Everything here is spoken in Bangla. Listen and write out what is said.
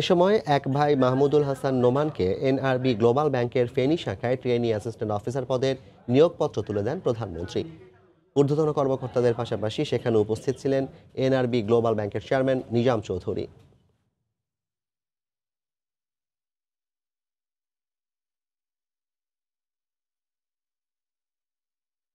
এ সময় এক ভাই মাহমুদুল হাসান নোমানকে এনআরবি গ্লোবাল ব্যাংকের ফেনী শাখায় ট্রেনি অ্যাসিস্ট্যান্ট অফিসার পদের নিয়োগপত্র তুলে দেন প্রধানমন্ত্রী ঊর্ধ্বতন কর্মকর্তাদের পাশাপাশি সেখানে উপস্থিত ছিলেন এনআরবি গ্লোবাল ব্যাংকের চেয়ারম্যান নিজাম চৌধুরী